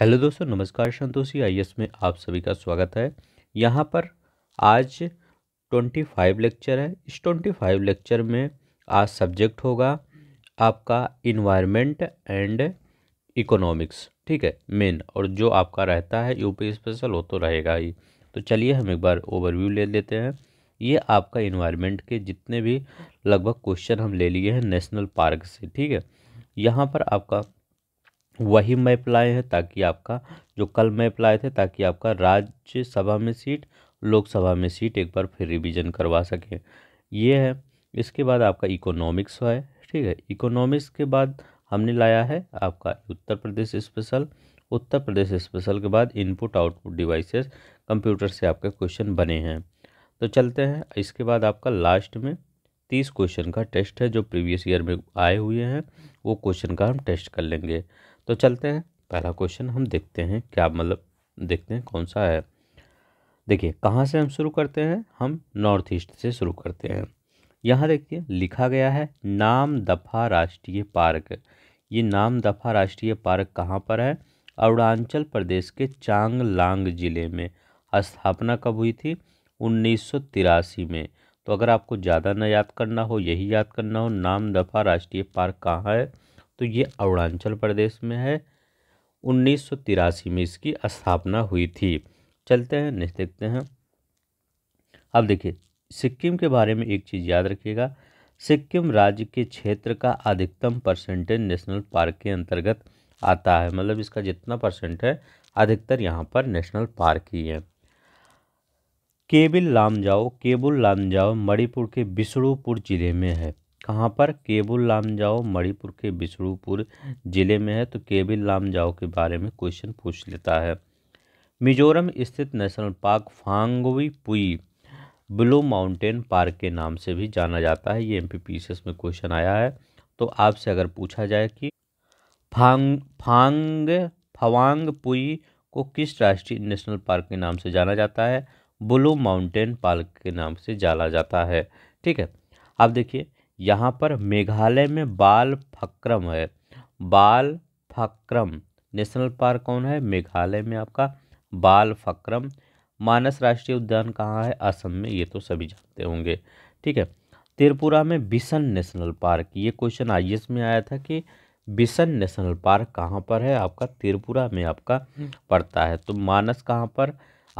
Hello दोस्तों नमस्कार संतोषी आई में आप सभी का स्वागत है यहाँ पर आज 25 लेक्चर है इस 25 लेक्चर में आज सब्जेक्ट होगा आपका इन्वायरमेंट एंड इकोनॉमिक्स ठीक है मेन और जो आपका रहता है यूपी स्पेशल हो तो रहेगा ही तो चलिए हम एक बार ओवरव्यू ले लेते हैं ये आपका इन्वायरमेंट के जितने भी लगभग क्वेश्चन हम ले लिए हैं नेशनल पार्क से ठीक है यहाँ पर आपका वही मैप लाए हैं ताकि आपका जो कल मैप लाए थे ताकि आपका राज्यसभा में सीट लोकसभा में सीट एक बार फिर रिवीजन करवा सकें ये है इसके बाद आपका इकोनॉमिक्स है ठीक है इकोनॉमिक्स के बाद हमने लाया है आपका उत्तर प्रदेश स्पेशल उत्तर प्रदेश स्पेशल के बाद इनपुट आउटपुट डिवाइसेस कंप्यूटर से आपके क्वेश्चन बने हैं तो चलते हैं इसके बाद आपका लास्ट में तीस क्वेश्चन का टेस्ट है जो प्रीवियस ईयर में आए हुए हैं वो क्वेश्चन का हम टेस्ट कर लेंगे तो चलते हैं पहला क्वेश्चन हम देखते हैं क्या मतलब देखते हैं कौन सा है देखिए कहाँ से हम शुरू करते हैं हम नॉर्थ ईस्ट से शुरू करते हैं यहाँ देखिए लिखा गया है नाम दफ़ा राष्ट्रीय पार्क ये नाम दफ़ा राष्ट्रीय पार्क कहाँ पर है अरुणाचल प्रदेश के चांगलांग ज़िले में स्थापना कब हुई थी उन्नीस में तो अगर आपको ज़्यादा न याद करना हो यही याद करना हो नाम दफ़ा राष्ट्रीय पार्क कहाँ है तो ये अरुणाचल प्रदेश में है उन्नीस में इसकी स्थापना हुई थी चलते हैं नेक्स्ट देखते हैं अब देखिए सिक्किम के बारे में एक चीज़ याद रखिएगा सिक्किम राज्य के क्षेत्र का अधिकतम परसेंटेज नेशनल पार्क के अंतर्गत आता है मतलब इसका जितना परसेंट है अधिकतर यहाँ पर नेशनल पार्क ही है केबिल लामजाओ केबुल लामजाओ मणिपुर के बिष्णुपुर जिले में है कहाँ पर केबुल लामजाओ मणिपुर के बिष्णुपुर ज़िले में है तो लाम लामजाओ के बारे में क्वेश्चन पूछ लेता है मिजोरम स्थित national park Phawngpui blue mountain park के नाम से भी जाना जाता है ये एम पी में क्वेश्चन आया है तो आपसे अगर पूछा जाए कि फांग फांग फवांग पुई को किस राष्ट्रीय नेशनल पार्क के नाम से जाना जाता है ब्लू माउंटेन पार्क के नाम से जाना जाता है ठीक है आप देखिए यहाँ पर मेघालय में बाल फक्रम है बाल फक्रम नेशनल पार्क कौन है मेघालय में आपका बाल फक्रम मानस राष्ट्रीय उद्यान कहाँ है असम में ये तो सभी जानते होंगे ठीक है त्रिपुरा में बिसन नेशनल पार्क ये क्वेश्चन आई में आया था कि बिसन नेशनल पार्क कहाँ पर है आपका त्रिपुरा में आपका पड़ता है तो मानस कहाँ पर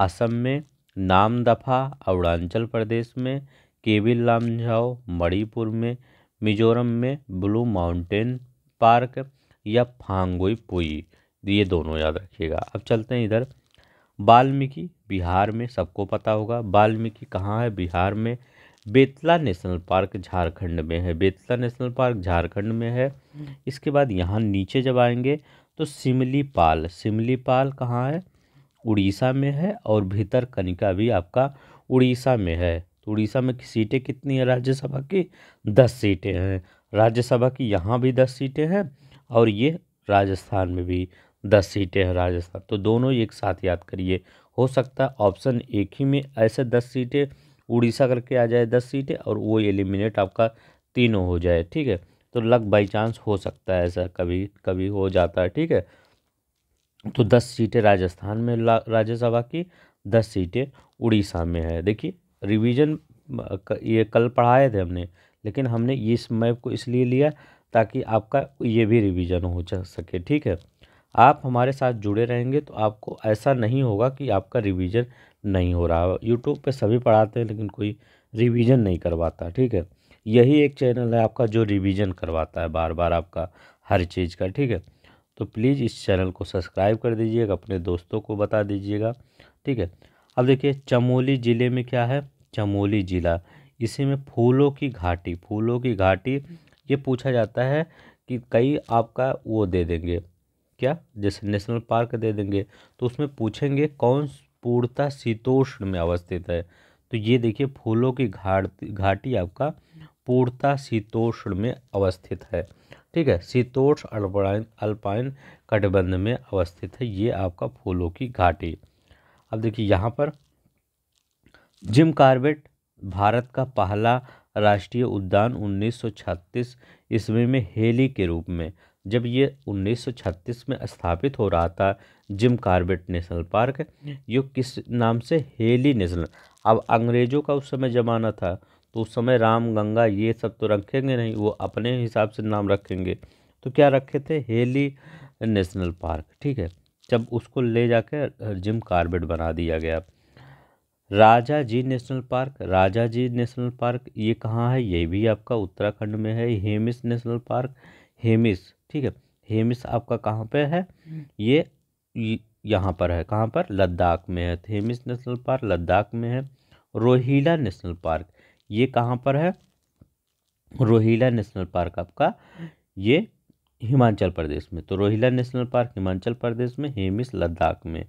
असम में नाम दफा अरुणाचल प्रदेश में केविल लामझाओ मणिपुर में मिजोरम में ब्लू माउंटेन पार्क या फांगोई पुई ये दोनों याद रखिएगा अब चलते हैं इधर वाल्मीकि बिहार में सबको पता होगा वाल्मीकि कहाँ है बिहार में बेतला नेशनल पार्क झारखंड में है बेतला नेशनल पार्क झारखंड में है इसके बाद यहाँ नीचे जब आएंगे तो पाल शिमली पाल कहाँ है उड़ीसा में है और भीतर कनिका भी आपका उड़ीसा में है तो उड़ीसा में सीटें कितनी है राज्यसभा की दस सीटें हैं राज्यसभा की यहाँ भी दस सीटें हैं और ये राजस्थान में भी दस सीटें हैं राजस्थान तो दोनों एक साथ याद करिए हो सकता है ऑप्शन एक ही में ऐसे दस सीटें उड़ीसा करके आ जाए दस सीटें और वो एलिमिनेट आपका तीनों हो जाए ठीक है तो लक बाई चांस हो सकता है ऐसा कभी कभी हो जाता है ठीक है तो दस सीटें राजस्थान में राज्यसभा की दस सीटें उड़ीसा में है देखिए रिवीजन ये कल पढ़ाए थे हमने लेकिन हमने इस मैप को इसलिए लिया ताकि आपका ये भी रिवीजन हो जा सके ठीक है आप हमारे साथ जुड़े रहेंगे तो आपको ऐसा नहीं होगा कि आपका रिवीजन नहीं हो रहा यूट्यूब पे सभी पढ़ाते हैं लेकिन कोई रिवीजन नहीं करवाता ठीक है यही एक चैनल है आपका जो रिवीजन करवाता है बार बार आपका हर चीज़ का ठीक है तो प्लीज़ इस चैनल को सब्सक्राइब कर दीजिएगा अपने दोस्तों को बता दीजिएगा ठीक है अब देखिए चमोली ज़िले में क्या है चमोली ज़िला इसी में फूलों की घाटी फूलों की घाटी ये पूछा जाता है कि कई आपका वो दे देंगे क्या जैसे नेशनल पार्क दे देंगे तो उसमें पूछेंगे कौन पूर्णता शीतोष्ण में अवस्थित है तो ये देखिए फूलों की घाट घाटी आपका पूर्णता शीतोष्ण में अवस्थित है ठीक है शीतोष्ण अल्पाइन अल्पाइन कटबंध में अवस्थित है ये आपका फूलों की घाटी अब देखिए यहाँ पर जिम कार्बेट भारत का पहला राष्ट्रीय उद्यान 1936 ईस्वी में हेली के रूप में जब ये 1936 में स्थापित हो रहा था जिम कार्बेट नेशनल पार्क ये किस नाम से हेली नेशनल अब अंग्रेज़ों का उस समय ज़माना था तो उस समय राम गंगा ये सब तो रखेंगे नहीं वो अपने हिसाब से नाम रखेंगे तो क्या रखे थे हेली नेशनल पार्क ठीक है जब उसको ले जाकर जिम कार्बेट बना दिया गया Rajaji national park Rajaji national park ये कहाँ है ये भी आपका उत्तराखंड में है हेमिस नेशनल पार्क हेमिस ठीक है हेमिस आपका कहाँ पे है ये यहाँ पर है कहाँ पर लद्दाख में है हेमिस नेशनल पार्क लद्दाख में है रोहिला नेशनल पार्क ये कहाँ पर है रोहिला नेशनल पार्क आपका ये हिमाचल प्रदेश में तो रोहिला नेशनल पार्क हिमाचल प्रदेश में हेमिस लद्दाख में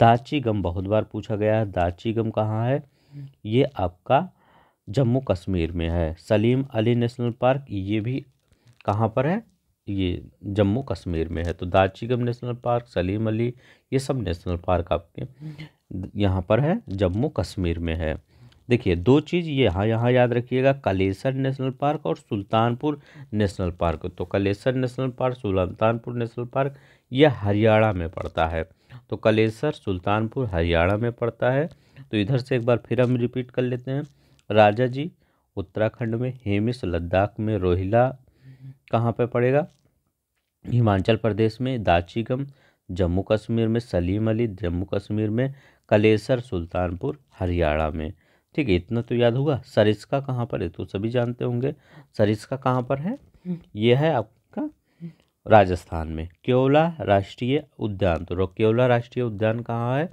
दाची गम बहुत बार पूछा गया है दाची गम कहाँ है ये आपका जम्मू कश्मीर में है सलीम अली नेशनल पार्क ये भी कहाँ पर है ये जम्मू कश्मीर में है तो Dachigam national park Salim Ali ये सब नेशनल पार्क आपके यहाँ पर है जम्मू कश्मीर में है देखिए दो चीज़ यहाँ यहाँ याद रखिएगा कलेसर नेशनल पार्क और सुल्तानपुर नेशनल पार्क तो Kalesar national park Sultanpur national park यह हरियाणा में पड़ता है तो कलेसर सुल्तानपुर हरियाणा में पड़ता है तो इधर से एक बार फिर हम रिपीट कर लेते हैं राजा जी उत्तराखंड में हेमिस लद्दाख में रोहिला कहाँ पर पड़ेगा हिमाचल प्रदेश में दाचीगम जम्मू कश्मीर में सलीम अली जम्मू कश्मीर में कलेसर सुल्तानपुर हरियाणा में ठीक है इतना तो याद होगा सरिस्का कहाँ पर है तो सभी जानते होंगे सरिस्का कहाँ पर है हम्म। यह है आपका राजस्थान में केवला राष्ट्रीय उद्यान तो केवला राष्ट्रीय उद्यान कहाँ है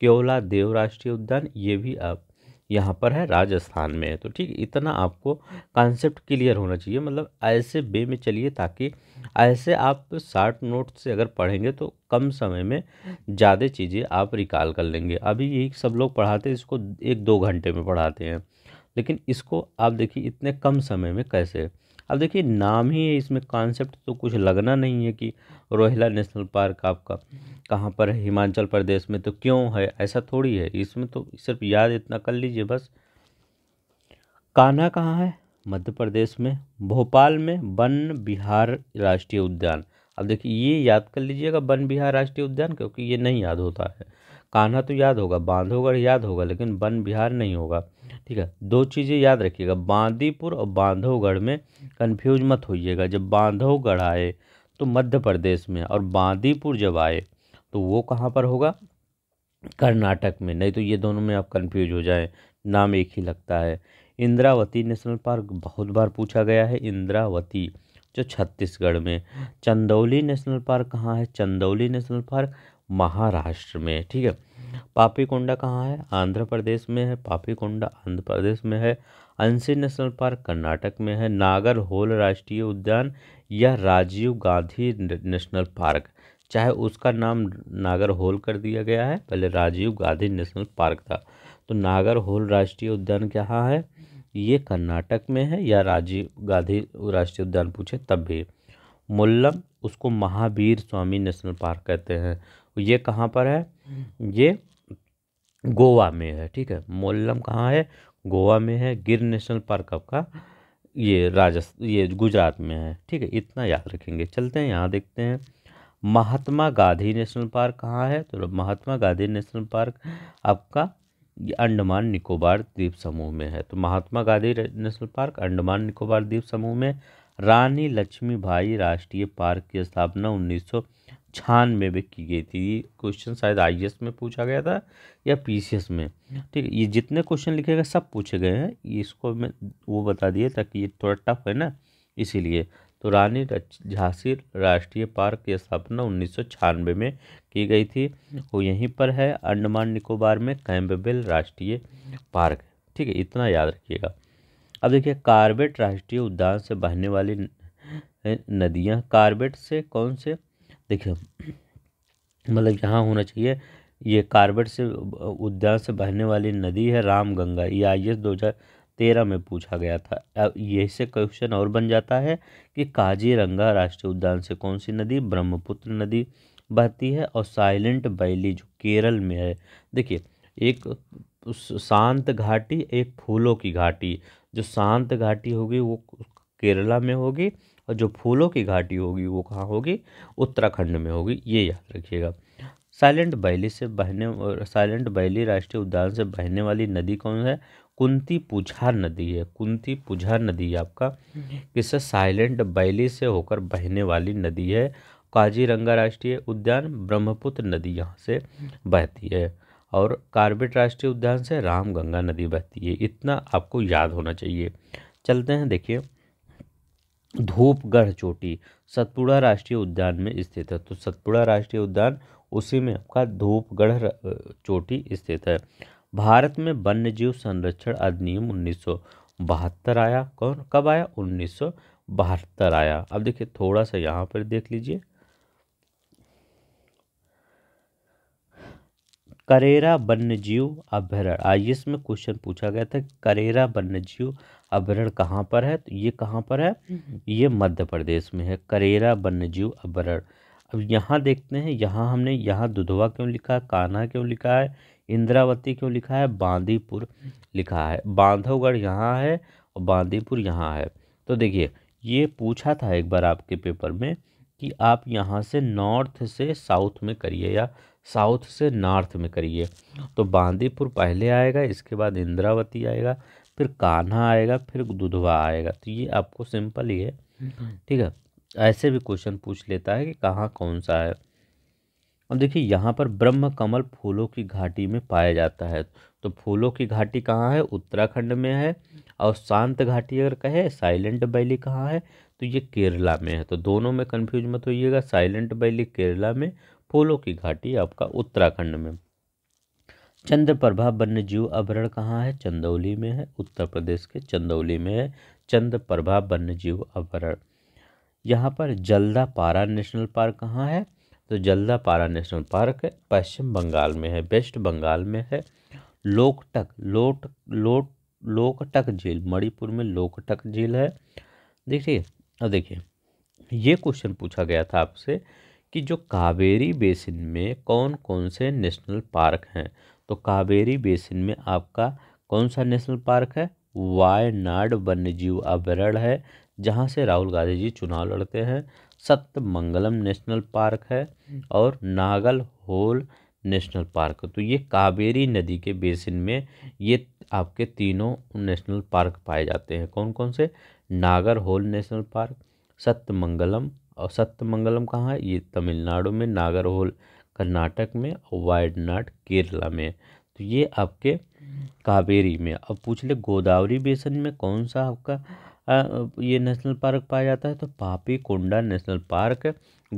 केवला देव राष्ट्रीय उद्यान ये भी आप यहाँ पर है राजस्थान में है तो ठीक इतना आपको कॉन्सेप्ट क्लियर होना चाहिए मतलब ऐसे बे में चलिए ताकि ऐसे आप शार्ट नोट से अगर पढ़ेंगे तो कम समय में ज़्यादा चीज़ें आप रिकॉल कर लेंगे अभी यही सब लोग पढ़ाते हैं इसको एक दो घंटे में पढ़ाते हैं लेकिन इसको आप देखिए इतने कम समय में कैसे अब देखिए नाम ही है इसमें कॉन्सेप्ट तो कुछ लगना नहीं है कि रोहिला नेशनल पार्क आपका कहाँ पर है हिमाचल प्रदेश में तो क्यों है ऐसा थोड़ी है इसमें तो सिर्फ याद इतना कर लीजिए बस कान्हा कहाँ है मध्य प्रदेश में भोपाल में वन बिहार राष्ट्रीय उद्यान अब देखिए ये याद कर लीजिएगा वन बिहार राष्ट्रीय उद्यान क्योंकि ये नहीं याद होता है कान्हा तो याद होगा बांधोगढ़ याद होगा लेकिन वन बिहार नहीं होगा ठीक है दो चीज़ें याद रखिएगा बांदीपुर और बांधवगढ़ में कन्फ्यूज मत होइएगा जब बांधवगढ़ आए तो मध्य प्रदेश में और बांदीपुर जब आए तो वो कहाँ पर होगा कर्नाटक में नहीं तो ये दोनों में आप कंफ्यूज हो जाएं नाम एक ही लगता है इंद्रावती नेशनल पार्क बहुत बार पूछा गया है इंद्रावती जो छत्तीसगढ़ में चंदौली नेशनल पार्क कहाँ है चंदौली नेशनल पार्क महाराष्ट्र में ठीक है पापीकोंडा कहाँ है आंध्र प्रदेश में है पापी कोंडा आंध्र प्रदेश में है अंसी नेशनल पार्क कर्नाटक में है नागर होल राष्ट्रीय उद्यान या राजीव गांधी नेशनल पार्क चाहे उसका नाम नागर होल कर दिया गया है पहले राजीव गांधी नेशनल पार्क था तो नागर होल राष्ट्रीय उद्यान कहाँ है ये कर्नाटक में है या राजीव गांधी राष्ट्रीय उद्यान पूछे तब भी मुल्लम उसको महावीर स्वामी नेशनल पार्क कहते हैं ये कहाँ पर है ये गोवा में है ठीक है मोल्लम कहाँ है गोवा में है गिर नेशनल पार्क आपका ये राजस्थान ये गुजरात में है ठीक है इतना याद रखेंगे चलते हैं यहाँ देखते हैं महात्मा गांधी नेशनल पार्क कहाँ है तो महात्मा गांधी नेशनल पार्क आपका अंडमान निकोबार द्वीप समूह में है तो महात्मा गांधी नेशनल पार्क अंडमान निकोबार द्वीप समूह में रानी लक्ष्मी भाई राष्ट्रीय पार्क की स्थापना उन्नीस छान में भी की गई थी क्वेश्चन शायद आई में पूछा गया था या पी में ठीक है ये जितने क्वेश्चन लिखे गए सब पूछे गए हैं इसको मैं वो बता दिए ताकि ये थोड़ा टफ है ना इसीलिए तो रानी झांसी राष्ट्रीय पार्क की स्थापना उन्नीस में की गई थी वो यहीं पर है अंडमान निकोबार में कैम्बेल राष्ट्रीय पार्क ठीक है इतना याद रखिएगा अब देखिए कार्बेट राष्ट्रीय उद्यान से बहने वाली नदियाँ कार्बेट से कौन से देखिए मतलब यहाँ होना चाहिए ये कार्बेट से उद्यान से बहने वाली नदी है राम गंगा ये आई एस दो हज़ार तेरह में पूछा गया था अब यही से क्वेश्चन और बन जाता है कि काजीरंगा राष्ट्रीय उद्यान से कौन सी नदी ब्रह्मपुत्र नदी बहती है और साइलेंट वैली जो केरल में है देखिए एक शांत घाटी एक फूलों की घाटी जो शांत घाटी होगी वो केरला में होगी और जो फूलों की घाटी होगी वो कहाँ होगी उत्तराखंड में होगी ये याद रखिएगा साइलेंट बैली से बहने साइलेंट बैली राष्ट्रीय उद्यान से बहने वाली नदी कौन है कुंती पुझार नदी है कुंती पुझार नदी आपका किससे साइलेंट बैली से होकर बहने वाली नदी है काजीरंगा राष्ट्रीय उद्यान ब्रह्मपुत्र नदी यहाँ से बहती है और कार्बेट राष्ट्रीय उद्यान से रामगंगा नदी बहती है इतना आपको याद होना चाहिए चलते हैं देखिए धूपगढ़ चोटी सतपुड़ा राष्ट्रीय उद्यान में स्थित है तो सतपुड़ा राष्ट्रीय उद्यान उसी में आपका धूपगढ़ चोटी स्थित है भारत में वन्य जीव संरक्षण अधिनियम उन्नीस बहत्तर आया कौन कब आया उन्नीस बहत्तर आया अब देखिए थोड़ा सा यहाँ पर देख लीजिए करेरा वन्यजीव अभ्यारण्य आइए इसमें क्वेश्चन पूछा गया था करेरा वन्यजीव अभ्यारण्य कहाँ पर है तो ये कहाँ पर है हम्म। ये मध्य प्रदेश में है करेरा वन्यजीव अभ्यारण्य अब यहाँ देखते हैं यहाँ हमने यहाँ दुधवा क्यों लिखा है कान्हा क्यों लिखा है इंद्रावती क्यों लिखा है बांदीपुर लिखा है बांधवगढ़ यहाँ है और बांदीपुर यहाँ है तो देखिए ये पूछा था एक बार आपके पेपर में कि आप यहाँ से नॉर्थ से साउथ में करिए या साउथ से नॉर्थ में करिए तो बांदीपुर पहले आएगा इसके बाद इंद्रावती आएगा फिर कान्हा आएगा फिर दुधवा आएगा तो ये आपको सिंपल ही है ठीक है ऐसे भी क्वेश्चन पूछ लेता है कि कहाँ कौन सा है अब देखिए यहाँ पर ब्रह्म कमल फूलों की घाटी में पाया जाता है तो फूलों की घाटी कहाँ है उत्तराखंड में है और शांत घाटी अगर कहे साइलेंट वैली कहाँ है तो ये केरला में है तो दोनों में कन्फ्यूज मत होइएगा साइलेंट वैली केरला में फूलों की घाटी आपका उत्तराखंड में प्रभा वन्य जीव अभरण कहाँ है चंदौली में है उत्तर प्रदेश के चंदौली में है प्रभा वन्य जीव अभरण यहाँ पर जल्दा पारा नेशनल पार्क कहाँ है तो जल्दा पारा नेशनल पार्क पश्चिम बंगाल में है वेस्ट बंगाल में है लोकटक लोट लोट लोकटक झील मणिपुर में लोकटक झील है देखिए अब देखिए ये क्वेश्चन पूछा गया था आपसे कि जो कावेरी बेसिन में कौन कौन से नेशनल पार्क हैं तो कावेरी बेसिन में आपका कौन सा नेशनल पार्क है वायनाड वन्यजीव अभ्यारण है जहाँ से राहुल गांधी जी चुनाव लड़ते हैं सत्यमंगलम नेशनल पार्क है और नागल होल नेशनल पार्क तो ये कावेरी नदी के बेसिन में ये आपके तीनों नेशनल पार्क पाए जाते हैं कौन कौन से नागर होल नेशनल पार्क सत्यमंगलम और सत्यमंगलम कहाँ है ये तमिलनाडु में नागरहोल कर्नाटक में और वायडनाड केरला में तो ये आपके कावेरी में अब पूछ ले गोदावरी बेसन में कौन सा आपका ये नेशनल पार्क पाया जाता है तो Papikonda national park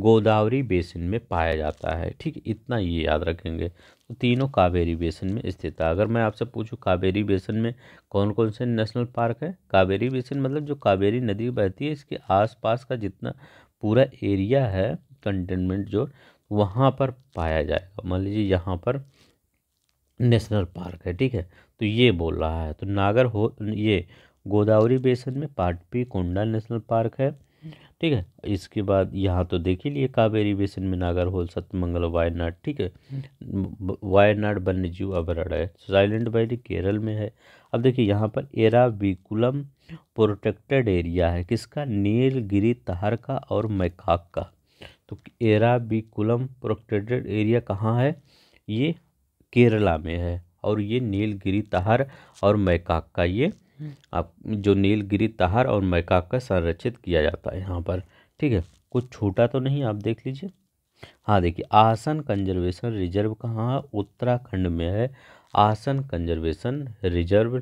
Godavari basin में पाया जाता है ठीक इतना ये याद रखेंगे तो तीनों कावेरी बेसिन में स्थित है अगर मैं आपसे पूछूं कावेरी बेसिन में कौन कौन से नेशनल पार्क है कावेरी बेसिन मतलब जो कावेरी नदी बहती है इसके आसपास का जितना पूरा एरिया है कंटेनमेंट जो वहाँ पर पाया जाएगा मान लीजिए यहाँ पर नेशनल पार्क है ठीक है तो ये बोल रहा है तो नागर हो ये गोदावरी बेसन में पाटपी कोंडा नेशनल पार्क है ठीक है इसके बाद यहाँ तो देख ही लिए कावेरी बेसन में नागरहोल सतमंगल वायनाड ठीक है हम्म। वायनाड वन्य जीव अभरण है साइलेंट वैली केरल में है अब देखिए यहाँ पर एराबिकुलम प्रोटेक्टेड एरिया है किसका नीलगिरी तहर का और मैकाक का तो एराबिकुलम प्रोटेक्टेड एरिया कहाँ है ये केरला में है और ये नीलगिरी तहर और मैकाक का ये आप जो नीलगिरी तहर और मैकाक का संरक्षित किया जाता है यहाँ पर ठीक है कुछ छोटा तो नहीं आप देख लीजिए हाँ देखिए आसन कंजर्वेशन रिजर्व कहाँ है उत्तराखंड में है आसन कंजर्वेशन रिजर्व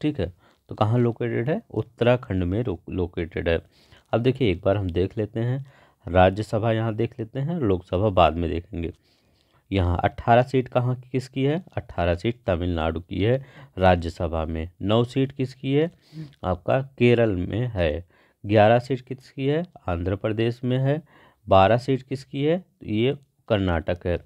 ठीक है तो कहाँ लोकेटेड है उत्तराखंड में लोकेटेड है अब देखिए एक बार हम देख लेते हैं राज्यसभा यहाँ देख लेते हैं लोकसभा बाद में देखेंगे यहाँ अट्ठारह सीट कहाँ की किसकी है अट्ठारह सीट तमिलनाडु की है राज्यसभा में नौ सीट किसकी है आपका केरल में है ग्यारह सीट किसकी है आंध्र प्रदेश में है बारह सीट किसकी है ये कर्नाटक है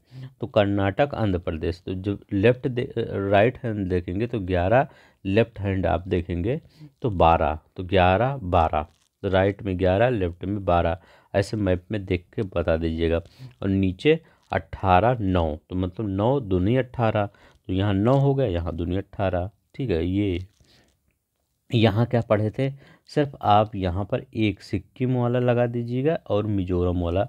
तो कर्नाटक आंध्र प्रदेश तो जब लेफ्ट दे राइट हैंड देखेंगे तो ग्यारह लेफ्ट हैंड आप देखेंगे तो बारह तो ग्यारह बारह तो राइट में ग्यारह लेफ्ट में बारह ऐसे मैप में देख के बता दीजिएगा और नीचे अट्ठारह नौ तो मतलब नौ दुनी अट्ठारह तो यहाँ नौ हो गया यहाँ दुनी अट्ठारह ठीक है ये यहाँ क्या पढ़े थे सिर्फ आप यहाँ पर एक सिक्किम वाला लगा दीजिएगा और मिजोरम वाला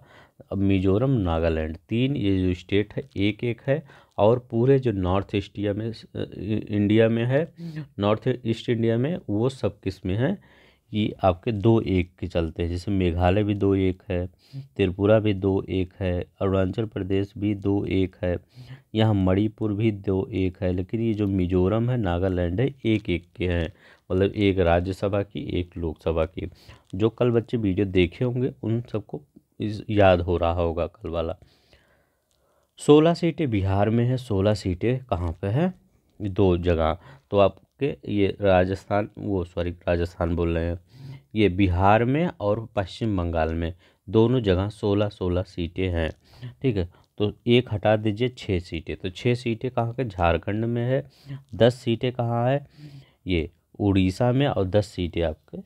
अब मिजोरम नागालैंड तीन ये जो स्टेट है एक एक है और पूरे जो नॉर्थ ईस्ट में इंडिया में है नॉर्थ ईस्ट इंडिया में वो सब किस में है ये आपके दो एक के चलते हैं जैसे मेघालय भी दो एक है त्रिपुरा भी दो एक है अरुणाचल प्रदेश भी दो एक है यहाँ मणिपुर भी दो एक है लेकिन ये जो मिजोरम है नागालैंड है एक एक के हैं मतलब एक राज्यसभा की एक लोकसभा की जो कल बच्चे वीडियो देखे होंगे उन सबको याद हो रहा होगा कल वाला सोलह सीटें बिहार में है सोलह सीटें कहाँ पे है दो जगह तो आपके ये राजस्थान वो सॉरी राजस्थान बोल रहे हैं ये बिहार में और पश्चिम बंगाल में दोनों जगह सोलह सोलह सीटें हैं ठीक है तो एक हटा दीजिए छः सीटें तो छः सीटें कहाँ के झारखंड में है दस सीटें कहाँ है ये उड़ीसा में और दस सीटें आपके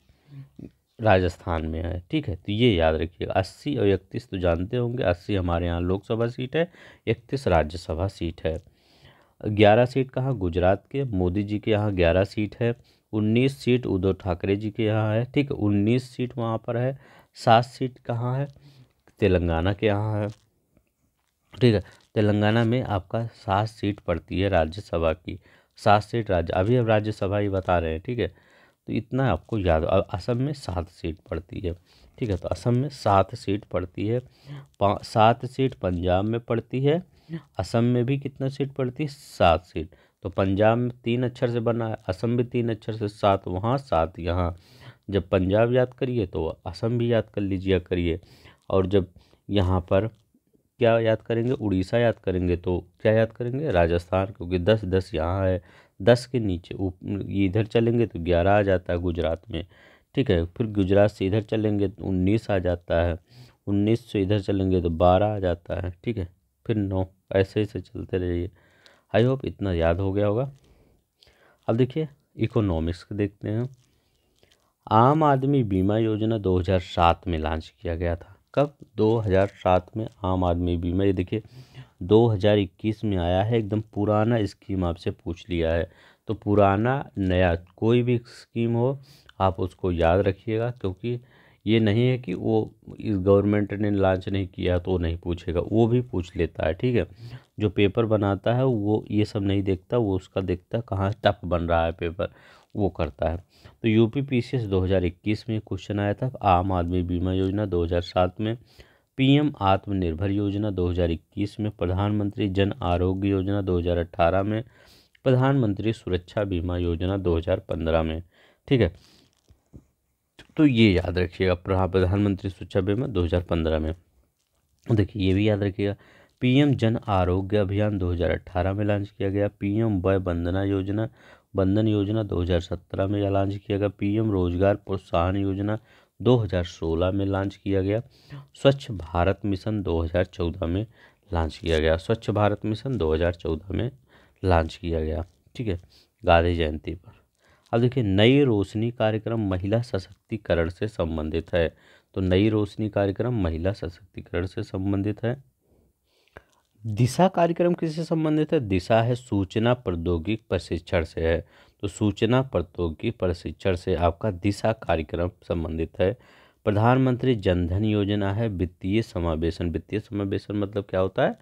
राजस्थान में है ठीक है तो ये याद रखिएगा अस्सी और इकतीस तो जानते होंगे अस्सी हमारे यहाँ लोकसभा सीट है इकतीस राज्यसभा सीट है ग्यारह सीट कहाँ गुजरात के मोदी जी के यहाँ ग्यारह सीट है उन्नीस सीट उद्धव ठाकरे जी के यहाँ है ठीक है उन्नीस सीट वहाँ पर है सात सीट कहाँ है तेलंगाना के यहाँ है ठीक है तेलंगाना में आपका सात सीट पड़ती है राज्यसभा की सात सीट राज्य अभी हम राज्यसभा ही बता रहे हैं ठीक है तो इतना आपको याद अब असम में सात सीट पड़ती है ठीक है तो असम में सात सीट पड़ती है सात सीट पंजाब में पड़ती है असम में भी कितना सीट पड़ती है सात सीट तो पंजाब में तीन अक्षर से बना है असम भी तीन अक्षर से सात वहाँ सात यहाँ जब पंजाब याद करिए तो असम भी याद कर लीजिए करिए और जब यहाँ पर क्या याद करेंगे उड़ीसा याद करेंगे तो क्या याद करेंगे राजस्थान क्योंकि दस दस यहाँ है दस के नीचे इधर चलेंगे तो ग्यारह आ जाता है गुजरात में ठीक है फिर गुजरात से इधर चलेंगे तो उन्नीस आ जाता है उन्नीस से इधर चलेंगे तो बारह आ जाता है ठीक है फिर नौ ऐसे ऐसे चलते रहिए आई होप इतना याद हो गया होगा अब देखिए इकोनॉमिक्स देखते हैं आम आदमी बीमा योजना 2007 में लॉन्च किया गया था कब 2007 में आम आदमी बीमा ये देखिए 2021 में आया है एकदम पुराना स्कीम आपसे पूछ लिया है तो पुराना नया कोई भी स्कीम हो आप उसको याद रखिएगा क्योंकि ये नहीं है कि वो इस गवर्नमेंट ने लॉन्च नहीं किया तो वो नहीं पूछेगा वो भी पूछ लेता है ठीक है जो पेपर बनाता है वो ये सब नहीं देखता वो उसका देखता कहाँ टफ बन रहा है पेपर वो करता है तो दो हजार 2021 में क्वेश्चन आया था आम आदमी बीमा योजना 2007 में पीएम आत्मनिर्भर योजना 2021 में प्रधानमंत्री जन आरोग्य योजना 2018 में प्रधानमंत्री सुरक्षा बीमा योजना 2015 में ठीक है तो ये याद रखिएगा प्रधानमंत्री सुरक्षा बीमा 2015 में देखिए ये भी याद रखिएगा पीएम जन आरोग्य अभियान 2018 में लॉन्च किया गया पीएम वय वंदना योजना बंधन योजना 2017 में लॉन्च किया गया पीएम रोजगार प्रोत्साहन योजना 2016 में लॉन्च किया गया स्वच्छ भारत मिशन 2014 में लॉन्च किया गया स्वच्छ भारत मिशन 2014 में लॉन्च किया गया ठीक है गांधी जयंती पर अब देखिए नई रोशनी कार्यक्रम महिला सशक्तिकरण से संबंधित है तो नई रोशनी कार्यक्रम महिला सशक्तिकरण से संबंधित है दिशा कार्यक्रम किससे संबंधित है दिशा है सूचना प्रौद्योगिक प्रशिक्षण से है तो सूचना प्रौद्योगिक प्रशिक्षण से आपका दिशा कार्यक्रम संबंधित है प्रधानमंत्री जनधन योजना है वित्तीय समावेशन वित्तीय समावेशन मतलब क्या होता है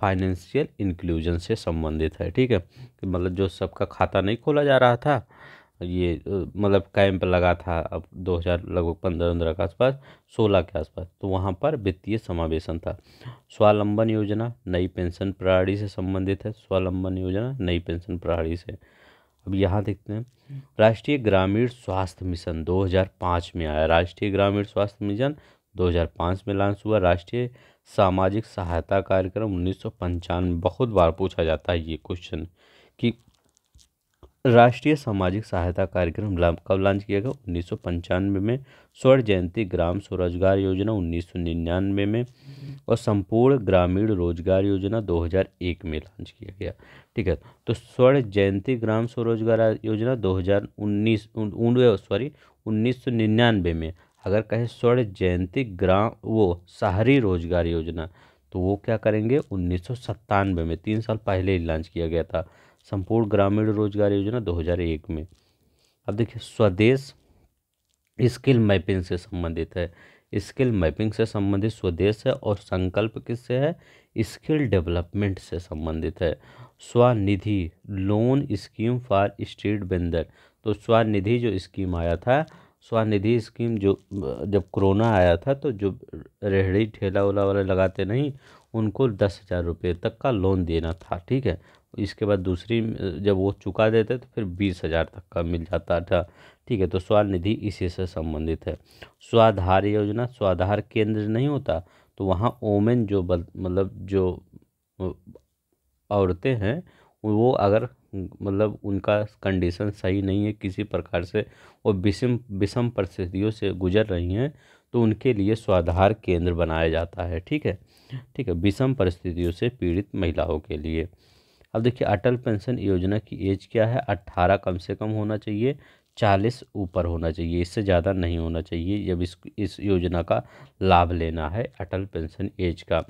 फाइनेंशियल इंक्लूजन से संबंधित है ठीक है मतलब जो सबका खाता नहीं खोला जा रहा था ये मतलब कैंप लगा था अब 2000 लगभग पंद्रह पंद्रह के आसपास सोलह के आसपास तो वहाँ पर वित्तीय समावेशन था स्वालंबन योजना नई पेंशन प्रणाली से संबंधित है स्वालंबन योजना नई पेंशन प्रणाली से अब यहाँ देखते हैं राष्ट्रीय ग्रामीण स्वास्थ्य मिशन 2005 में आया राष्ट्रीय ग्रामीण स्वास्थ्य मिशन 2005 में लॉन्च हुआ राष्ट्रीय सामाजिक सहायता कार्यक्रम उन्नीस बहुत बार पूछा जाता है ये क्वेश्चन कि राष्ट्रीय सामाजिक सहायता कार्यक्रम कब लॉन्च किया गया उन्नीस में स्वर्ण जयंती ग्राम स्वरोजगार योजना उन्नीस में और संपूर्ण ग्रामीण रोजगार योजना 2001 में लॉन्च किया गया ठीक है तो स्वर्ण जयंती ग्राम स्वरोजगार योजना 2019 हज़ार सॉरी उन्नीस में अगर कहें स्वर्ण जयंती ग्राम वो शहरी रोजगार योजना तो वो क्या करेंगे उन्नीस में तीन साल पहले ही लॉन्च किया गया था संपूर्ण ग्रामीण रोजगार योजना 2001 में अब देखिए स्वदेश स्किल मैपिंग से संबंधित है स्किल मैपिंग से संबंधित स्वदेश है और संकल्प किससे है स्किल डेवलपमेंट से संबंधित है Svanidhi loan scheme for street vendor तो स्वनिधि जो स्कीम आया था स्वनिधि स्कीम जो जब कोरोना आया था तो जो रेहड़ी ठेला ओला वाले लगाते नहीं उनको दस हज़ार रुपये तक का लोन देना था ठीक है इसके बाद दूसरी जब वो चुका देते तो फिर बीस हज़ार तक का मिल जाता था ठीक है तो स्वानिधि इसी से संबंधित है स्वाधार योजना स्वाधार केंद्र नहीं होता तो वहाँ ओमेन जो मतलब जो औरतें हैं वो अगर मतलब उनका कंडीशन सही नहीं है किसी प्रकार से वो विषम विषम परिस्थितियों से गुजर रही हैं तो उनके लिए स्वाधार केंद्र बनाया जाता है ठीक है ठीक है विषम परिस्थितियों से पीड़ित महिलाओं के लिए अब देखिए अटल पेंशन योजना की एज क्या है अट्ठारह कम से कम होना चाहिए चालीस ऊपर होना चाहिए इससे ज़्यादा नहीं होना चाहिए जब इस इस योजना का लाभ लेना है अटल पेंशन एज का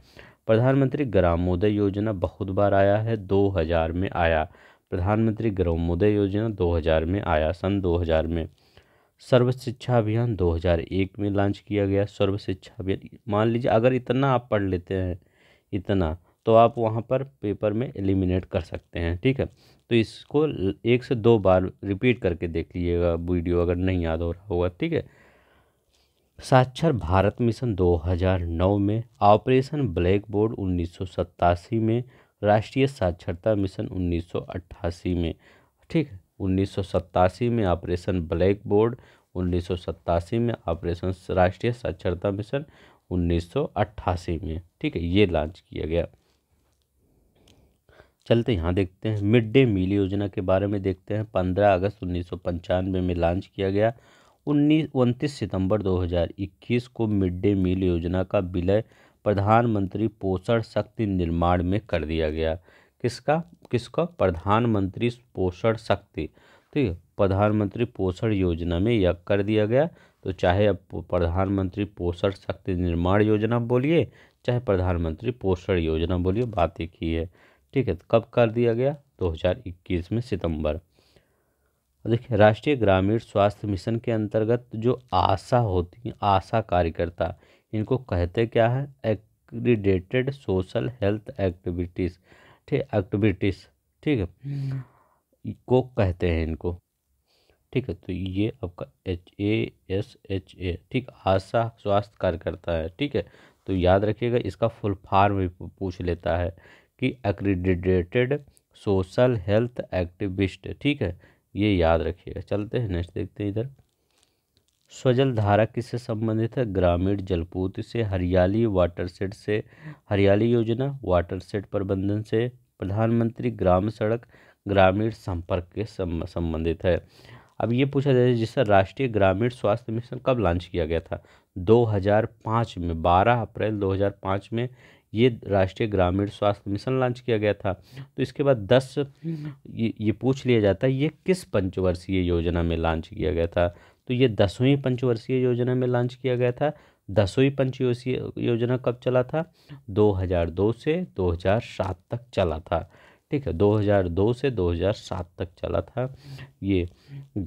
प्रधानमंत्री ग्रामोदय योजना बहुत बार आया है दो हज़ार में आया प्रधानमंत्री ग्रामोदय योजना दो हज़ार में आया सन दो हज़ार में सर्व शिक्षा अभियान 2001 में लॉन्च किया गया सर्व शिक्षा अभियान मान लीजिए अगर इतना आप पढ़ लेते हैं इतना तो आप वहाँ पर पेपर में एलिमिनेट कर सकते हैं ठीक है तो इसको एक से दो बार रिपीट करके देख लीजिएगा वीडियो अगर नहीं याद हो रहा होगा ठीक है साक्षर भारत मिशन 2009 में ऑपरेशन ब्लैक बोर्ड उन्नीस में राष्ट्रीय साक्षरता मिशन उन्नीस में ठीक है उन्नीस में ऑपरेशन ब्लैक बोर्ड उन्नीस में ऑपरेशन राष्ट्रीय साक्षरता मिशन 1988 में ठीक है ये लॉन्च किया गया चलते यहाँ देखते हैं मिड डे मील योजना के बारे में देखते हैं पंद्रह अगस्त उन्नीस में लॉन्च किया गया उन्नीस उनतीस सितंबर 2021 को मिड डे मील योजना का विलय प्रधानमंत्री पोषण शक्ति निर्माण में कर दिया गया किसका किसका प्रधानमंत्री पोषण शक्ति ठीक तो है प्रधानमंत्री पोषण योजना में यह कर दिया गया तो चाहे अब प्रधानमंत्री पोषण शक्ति निर्माण योजना बोलिए चाहे प्रधानमंत्री पोषण योजना बोलिए बात एक ही है ठीक है तो कब कर दिया गया 2021 में सितंबर देखिए राष्ट्रीय ग्रामीण स्वास्थ्य मिशन के अंतर्गत जो आशा होती हैं आशा कार्यकर्ता इनको कहते क्या है एक्रीडेटेड सोशल हेल्थ एक्टिविटीज़ ठीक एक्टिविटीज़ ठीक है हम्म। को कहते हैं इनको ठीक है तो ये आपका H A S H A ठीक आशा स्वास्थ्य कार्यकर्ता है ठीक है तो याद रखिएगा इसका फुल फॉर्म भी पूछ लेता है कि अक्रीडिटेड सोशल हेल्थ एक्टिविस्ट ठीक है ये याद रखिएगा चलते हैं नेक्स्ट देखते हैं इधर स्वजल धारा किससे संबंधित है ग्रामीण जलपूत से हरियाली वाटर सेट से हरियाली योजना वाटर सेट प्रबंधन से प्रधानमंत्री ग्राम सड़क ग्रामीण संपर्क के संबंधित है अब ये पूछा जाए जिससे राष्ट्रीय ग्रामीण स्वास्थ्य मिशन कब लॉन्च किया गया था 2005 में 12 अप्रैल 2005 में ये राष्ट्रीय ग्रामीण स्वास्थ्य मिशन लॉन्च किया गया था तो इसके बाद दस ये ये पूछ लिया जाता है ये किस पंचवर्षीय योजना में लॉन्च किया गया था तो ये दसवीं पंचवर्षीय योजना में लॉन्च किया गया था दसवीं पंचवर्षीय योजना कब चला था 2002 से 2007 तक चला था ठीक है 2002 से 2007 तक चला था ये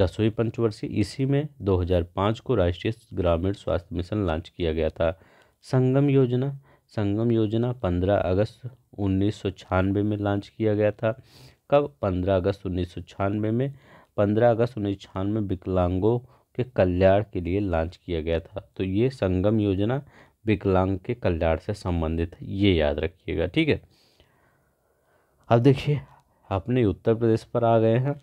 दसवीं पंचवर्षीय इसी में 2005 को राष्ट्रीय ग्रामीण स्वास्थ्य मिशन लॉन्च किया गया था संगम योजना संगम योजना 15 अगस्त उन्नीस में लॉन्च किया गया था कब 15 अगस्त उन्नीस में 15 अगस्त उन्नीस विकलांगों के कल्याण के लिए लॉन्च किया गया था तो ये संगम योजना विकलांग के कल्याण से संबंधित है ये याद रखिएगा ठीक है अब देखिए अपने उत्तर प्रदेश पर आ गए हैं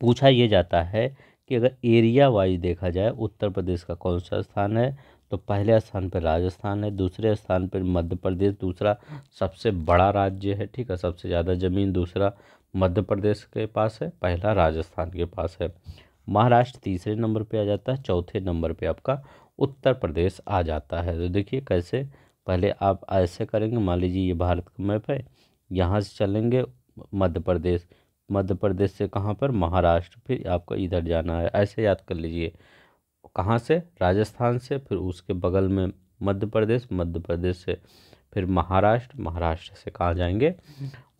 पूछा ये जाता है कि अगर एरिया वाइज देखा जाए उत्तर प्रदेश का कौन सा स्थान है तो पहले स्थान पर राजस्थान है दूसरे स्थान पर मध्य प्रदेश दूसरा सबसे बड़ा राज्य है ठीक है सबसे ज़्यादा ज़मीन दूसरा मध्य प्रदेश के पास है पहला राजस्थान के पास है महाराष्ट्र तीसरे नंबर पे आ जाता है चौथे नंबर पे आपका उत्तर प्रदेश आ जाता है तो देखिए कैसे पहले आप ऐसे करेंगे मान लीजिए ये भारत का मैप है यहाँ से चलेंगे मध्य प्रदेश मध्य प्रदेश से कहाँ पर महाराष्ट्र फिर आपको इधर जाना है ऐसे याद कर लीजिए कहाँ से राजस्थान से फिर उसके बगल में मध्य प्रदेश मध्य प्रदेश से फिर महाराष्ट्र महाराष्ट्र से कहाँ जाएंगे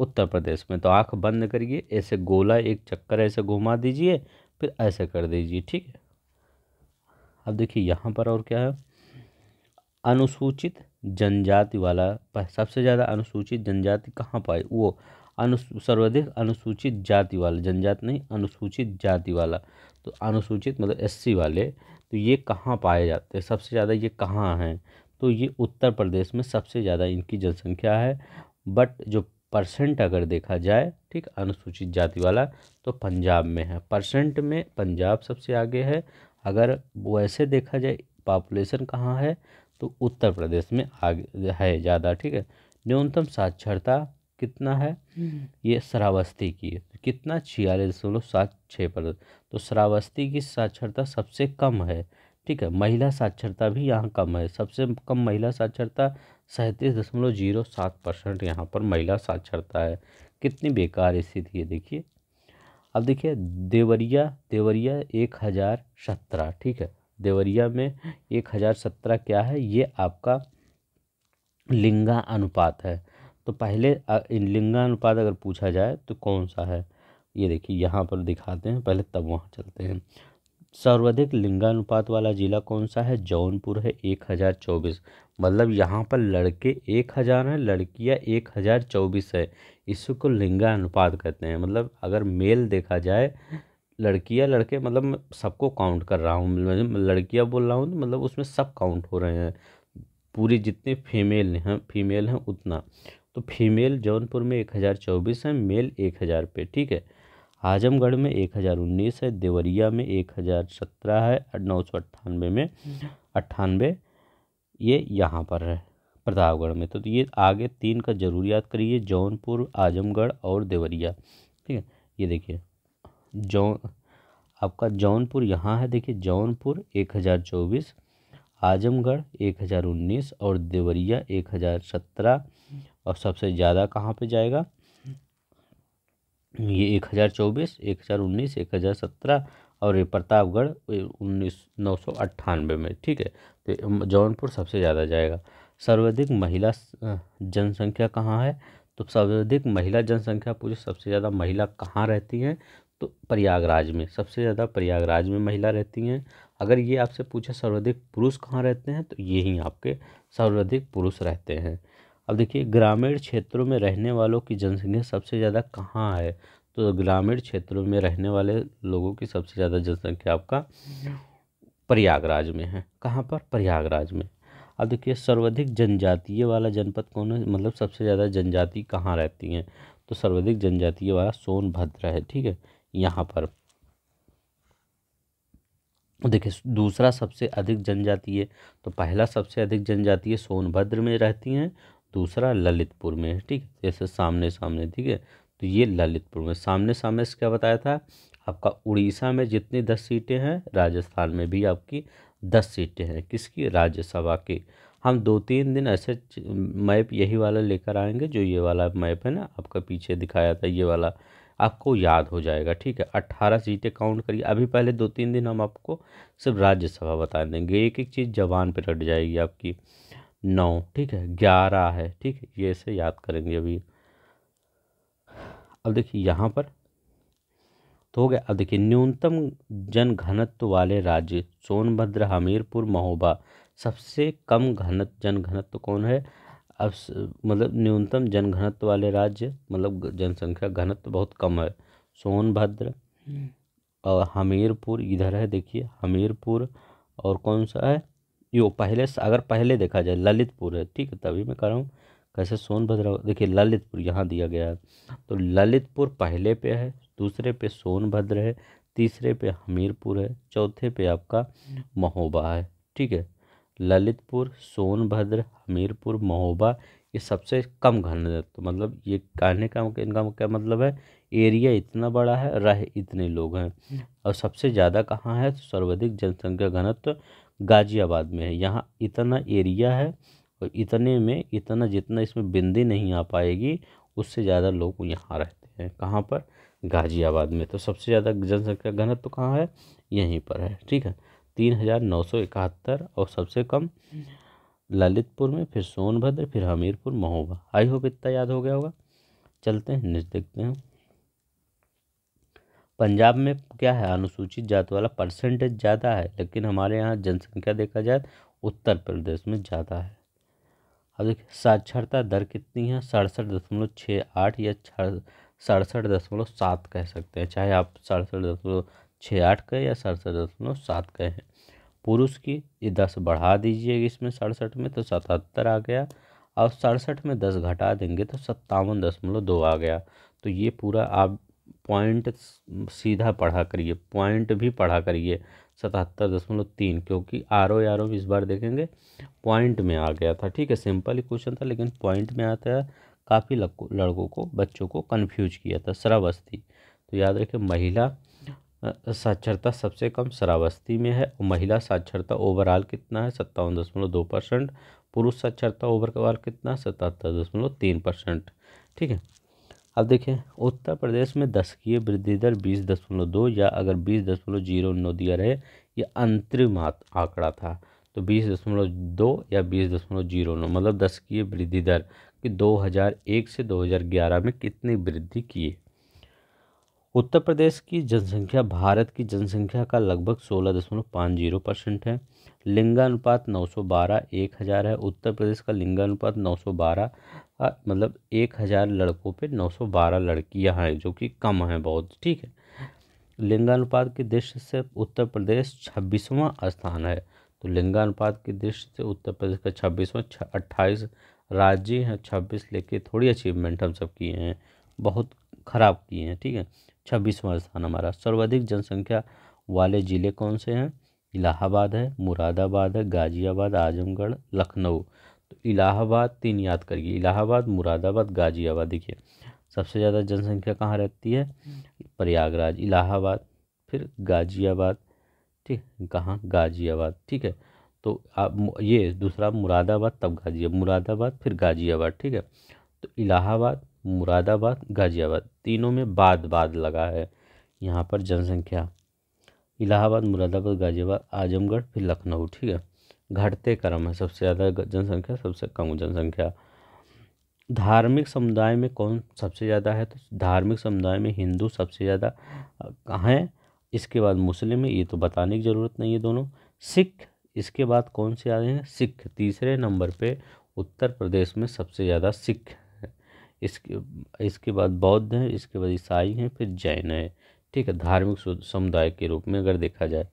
उत्तर प्रदेश में तो आंख बंद करिए ऐसे गोला एक चक्कर ऐसे घुमा दीजिए फिर ऐसे कर दीजिए ठीक है अब देखिए यहाँ पर और क्या है अनुसूचित जनजाति वाला सबसे ज़्यादा अनुसूचित जनजाति कहाँ पाए वो अनु सर्वाधिक अनुसूचित जाति वाला जनजाति नहीं अनुसूचित जाति वाला तो अनुसूचित मतलब एससी वाले तो ये कहाँ पाए जाते हैं सबसे ज़्यादा ये कहाँ हैं तो ये उत्तर प्रदेश में सबसे ज़्यादा इनकी जनसंख्या है बट जो परसेंट अगर देखा जाए ठीक अनुसूचित जाति वाला तो पंजाब में है परसेंट में पंजाब सबसे आगे है अगर वैसे देखा जाए पॉपुलेशन कहाँ है तो उत्तर प्रदेश में आगे है ज़्यादा ठीक है न्यूनतम साक्षरता कितना है हम्म। ये श्रावस्ती की है तो कितना छियालीस दशमलव सात छः प्रतिशत तो श्रावस्ती की साक्षरता सबसे कम है ठीक है महिला साक्षरता भी यहाँ कम है सबसे कम महिला साक्षरता सैंतीस दशमलव जीरो सात परसेंट यहाँ पर महिला साक्षरता है कितनी बेकार स्थिति है देखिए अब देखिए देवरिया देवरिया एक हज़ार सत्रह ठीक है देवरिया में एक हज़ार सत्रह क्या है ये आपका लिंगा अनुपात है तो पहले लिंगानुपात अगर पूछा जाए तो कौन सा है ये देखिए यहाँ पर दिखाते हैं पहले तब वहाँ चलते हैं सर्वाधिक लिंगानुपात वाला ज़िला कौन सा है जौनपुर है एक हज़ार चौबीस मतलब यहाँ पर लड़के एक हज़ार हैं लड़कियाँ एक हज़ार चौबीस है इसको लिंगानुपात कहते हैं मतलब अगर मेल देखा जाए लड़कियाँ लड़के मतलब सबको काउंट कर रहा हूँ लड़कियाँ बोल रहा हूँ तो मतलब उसमें सब काउंट हो रहे हैं पूरी जितने फीमेल हैं फीमेल हैं उतना तो फीमेल जौनपुर में एक हज़ार चौबीस है मेल एक हज़ार पे ठीक है आजमगढ़ में एक हज़ार उन्नीस है देवरिया में एक हज़ार सत्रह है नौ सौ अट्ठानवे में अट्ठानवे ये यहाँ पर है प्रतापगढ़ में तो ये आगे तीन का जरूर याद करिए जौनपुर आजमगढ़ और देवरिया ठीक है ये देखिए जौ आपका जौनपुर यहाँ है देखिए जौनपुर एक हज़ार चौबीस आजमगढ़ एक हज़ार उन्नीस और देवरिया एक हज़ार सत्रह और सबसे ज़्यादा कहाँ पे जाएगा ये एक हज़ार चौबीस एक हज़ार उन्नीस एक हज़ार सत्रह और ये प्रतापगढ़ उन्नीस नौ सौ अट्ठानबे में ठीक है तो जौनपुर सबसे ज़्यादा जाएगा सर्वाधिक महिला जनसंख्या कहाँ है तो सर्वाधिक महिला जनसंख्या पूछे सबसे ज़्यादा महिला कहाँ रहती हैं तो प्रयागराज में सबसे ज़्यादा प्रयागराज में महिला रहती हैं अगर ये आपसे पूछे सर्वाधिक पुरुष कहाँ रहते हैं तो यही आपके सर्वाधिक पुरुष रहते हैं अब देखिए ग्रामीण क्षेत्रों में रहने वालों की जनसंख्या सबसे ज़्यादा कहाँ है तो ग्रामीण क्षेत्रों में रहने वाले लोगों की सबसे ज़्यादा जनसंख्या आपका प्रयागराज में है कहाँ पर प्रयागराज में अब देखिए सर्वाधिक जनजातीय वाला जनपद कौन है मतलब सबसे ज़्यादा जनजाति कहाँ रहती हैं तो सर्वाधिक जनजातीय वाला सोनभद्र है ठीक है यहाँ पर देखिए दूसरा सबसे अधिक जनजातीय तो पहला सबसे अधिक जनजातीय सोनभद्र में रहती हैं दूसरा ललितपुर में ठीक है जैसे सामने सामने ठीक है तो ये ललितपुर में सामने सामने से क्या बताया था आपका उड़ीसा में जितनी दस सीटें हैं राजस्थान में भी आपकी दस सीटें हैं किसकी राज्यसभा की हम दो तीन दिन ऐसे मैप यही वाला लेकर आएंगे जो ये वाला मैप है ना आपका पीछे दिखाया था ये वाला आपको याद हो जाएगा ठीक है अट्ठारह सीटें काउंट करिए अभी पहले दो तीन दिन हम आपको सिर्फ राज्यसभा बता देंगे एक एक चीज़ जबान पर रट जाएगी आपकी नौ ठीक है ग्यारह है ठीक है ये से याद करेंगे अभी अब देखिए यहाँ पर तो हो गया अब देखिए न्यूनतम जन घनत्व वाले राज्य सोनभद्र हमीरपुर महोबा सबसे कम घनत्व जन घनत्व कौन है अब मतलब न्यूनतम जनघनत्व वाले राज्य मतलब जनसंख्या घनत्व बहुत कम है सोनभद्र हम्म। और हमीरपुर इधर है देखिए हमीरपुर और कौन सा है यो पहले अगर पहले देखा जाए ललितपुर है ठीक है तभी मैं कह रहा हूँ कैसे सोनभद्र देखिए ललितपुर यहाँ दिया गया है तो ललितपुर पहले पे है दूसरे पे सोनभद्र है तीसरे पे हमीरपुर है चौथे पे आपका हम्म। महोबा है ठीक है ललितपुर सोनभद्र हमीरपुर महोबा ये सबसे कम घनत्व तो मतलब ये कहने का इनका क्या मतलब है एरिया इतना बड़ा है रह इतने लोग हैं और सबसे ज़्यादा कहाँ है तो सर्वाधिक जनसंख्या घनत्व गाजियाबाद में है यहाँ इतना एरिया है और इतने में इतना जितना इसमें बिंदी नहीं आ पाएगी उससे ज़्यादा लोग यहाँ रहते हैं कहाँ पर गाजियाबाद में तो सबसे ज़्यादा जनसंख्या घनत्व तो कहाँ है यहीं पर है ठीक है तीन हज़ार नौ सौ इकहत्तर और सबसे कम ललितपुर में फिर सोनभद्र फिर हमीरपुर महोबा आई होप इतना याद हो गया होगा चलते हैं नेक्स्ट देखते हैं पंजाब में क्या है अनुसूचित जात वाला परसेंटेज ज़्यादा है लेकिन हमारे यहाँ जनसंख्या देखा जाए उत्तर प्रदेश में ज़्यादा है अब देखिए साक्षरता दर कितनी है सड़सठ दशमलव छः आठ या सड़सठ दशमलव सात कह सकते हैं चाहे आप सड़सठ दशमलव छः आठ का या सड़सठ दशमलव सात का है पुरुष की ये दस बढ़ा दीजिए इसमें सड़सठ में तो सतहत्तर आ गया और सड़सठ में दस घटा देंगे तो सत्तावन दशमलव दो आ गया तो ये पूरा आप पॉइंट सीधा पढ़ा करिए पॉइंट भी पढ़ा करिए सतहत्तर दशमलव तीन क्योंकि आर ओ आर ओ इस बार देखेंगे पॉइंट में आ गया था ठीक है सिंपल ही क्वेश्चन था लेकिन पॉइंट में आता है काफ़ी लड़कों को बच्चों को कन्फ्यूज किया था श्रव तो याद रखें महिला साक्षरता सबसे कम श्रावस्ती में है और महिला साक्षरता ओवरऑल कितना है सत्तावन दशमलव दो परसेंट पुरुष साक्षरता ओवरऑल कितना है सतहत्तर दशमलव तीन परसेंट ठीक है अब देखें उत्तर प्रदेश में दशकीय वृद्धि दर बीस दशमलव दो या अगर बीस दशमलव जीरो नौ दिया रहे ये अंतरिम आंकड़ा था तो बीस दशमलव दो या बीस दशमलव जीरो नौ मतलब दशकीय वृद्धि दर कि दो हज़ार एक से दो हज़ार ग्यारह में कितनी वृद्धि किए उत्तर प्रदेश की जनसंख्या भारत की जनसंख्या का लगभग सोलह दशमलव पाँच जीरो परसेंट है लिंगानुपात नौ सौ बारह एक हज़ार है उत्तर प्रदेश का लिंगानुपात नौ सौ बारह मतलब एक हज़ार लड़कों पे नौ सौ बारह लड़कियाँ हैं जो कि कम हैं बहुत ठीक है लिंगानुपात की दृष्टि से उत्तर प्रदेश छब्बीसवां स्थान है तो लिंगानुपात की दृष्टि से उत्तर प्रदेश का छब्बीसवां अट्ठाईस राज्य हैं छब्बीस लेके थोड़ी अचीवमेंट हम सब किए हैं बहुत ख़राब किए हैं ठीक है छब्बीसवा स्थान हमारा सर्वाधिक जनसंख्या वाले ज़िले कौन से हैं इलाहाबाद है मुरादाबाद है गाज़ियाबाद आजमगढ़ लखनऊ तो इलाहाबाद तीन याद करिए इलाहाबाद मुरादाबाद गाज़ियाबाद देखिए सबसे ज़्यादा जनसंख्या कहाँ रहती है प्रयागराज इलाहाबाद फिर गाज़ियाबाद ठीक कहाँ गाज़ियाबाद ठीक है तो आप ये दूसरा मुरादाबाद तब गाज़िया मुरादाबाद फिर गाज़ियाबाद ठीक है तो इलाहाबाद मुरादाबाद गाज़ियाबाद तीनों में बाद बाद लगा है यहाँ पर जनसंख्या इलाहाबाद मुरादाबाद गाज़ियाबाद आजमगढ़ फिर लखनऊ ठीक है घटते क्रम है सबसे ज़्यादा जनसंख्या सबसे कम जनसंख्या धार्मिक समुदाय में कौन सबसे ज़्यादा है तो धार्मिक समुदाय में हिंदू सबसे ज़्यादा हैं इसके बाद मुस्लिम है ये तो बताने की ज़रूरत नहीं है दोनों सिख इसके बाद कौन से आ रहे हैं सिख तीसरे नंबर पे उत्तर प्रदेश में सबसे ज़्यादा सिख इसके इसके बाद बौद्ध हैं इसके बाद ईसाई हैं फिर जैन है ठीक है धार्मिक समुदाय के रूप में अगर देखा जाए